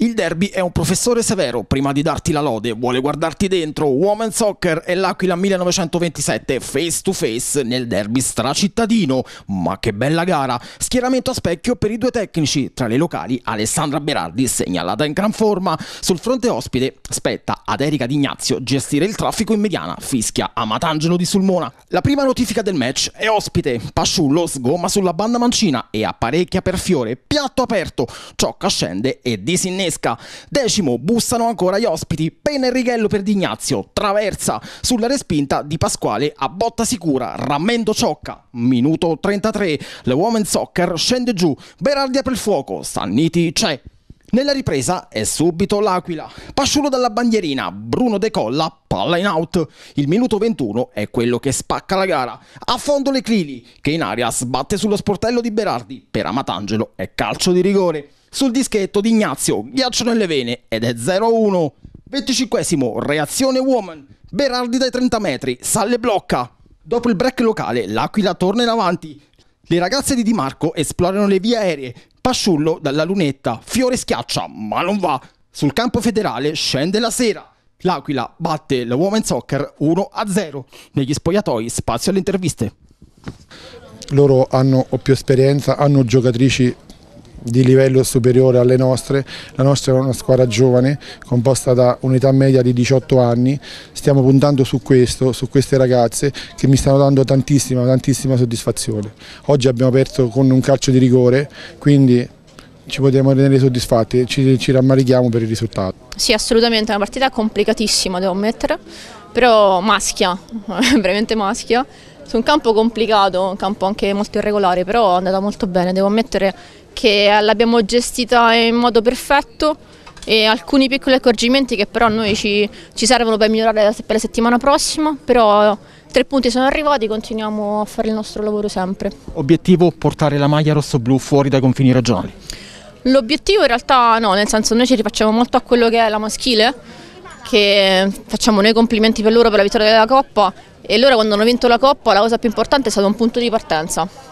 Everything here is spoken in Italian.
Il derby è un professore severo, prima di darti la lode vuole guardarti dentro. Woman Soccer e l'Aquila 1927 face to face nel derby stracittadino. Ma che bella gara! Schieramento a specchio per i due tecnici. Tra le locali Alessandra Berardi segnalata in gran forma. Sul fronte ospite spetta ad Erika D'Ignazio gestire il traffico in mediana, fischia a Matangelo di Sulmona. La prima notifica del match è ospite. Pasciullo sgomma sulla banda mancina e apparecchia per Fiore. Piatto aperto. Ciocca scende e disinnesca Franesca. Decimo, bussano ancora gli ospiti, pena e righello per Di Ignazio, traversa sulla respinta di Pasquale a botta sicura, rammendo ciocca. Minuto 33, le Women Soccer scende giù, Berardi apre il fuoco, Sanniti c'è. Nella ripresa è subito l'Aquila. Pasciulo dalla bandierina, Bruno decolla, palla in out. Il minuto 21 è quello che spacca la gara. A fondo le Clili, che in aria sbatte sullo sportello di Berardi. Per Amatangelo è calcio di rigore sul dischetto di Ignazio, ghiaccio nelle vene ed è 0-1. 25 reazione Woman, Berardi dai 30 metri, Salle blocca. Dopo il break locale, l'Aquila torna in avanti. Le ragazze di Di Marco esplorano le vie aeree, Pasciullo dalla lunetta, Fiore schiaccia, ma non va. Sul campo federale scende la sera. L'Aquila batte la Woman Soccer 1-0. Negli spogliatoi spazio alle interviste. Loro hanno più esperienza, hanno giocatrici di livello superiore alle nostre, la nostra è una squadra giovane composta da un'età media di 18 anni, stiamo puntando su questo, su queste ragazze che mi stanno dando tantissima, tantissima soddisfazione. Oggi abbiamo aperto con un calcio di rigore, quindi ci potremmo rendere soddisfatti, ci, ci rammarichiamo per il risultato. Sì, assolutamente, è una partita complicatissima, devo ammettere, però maschia, veramente maschia su un campo complicato, un campo anche molto irregolare, però è andata molto bene, devo ammettere perché l'abbiamo gestita in modo perfetto e alcuni piccoli accorgimenti che però a noi ci, ci servono per migliorare per la settimana prossima, però tre punti sono arrivati, continuiamo a fare il nostro lavoro sempre. Obiettivo portare la maglia rosso-blu fuori dai confini regionali? L'obiettivo in realtà no, nel senso noi ci rifacciamo molto a quello che è la maschile, che facciamo noi complimenti per loro per la vittoria della Coppa e loro quando hanno vinto la Coppa la cosa più importante è stato un punto di partenza.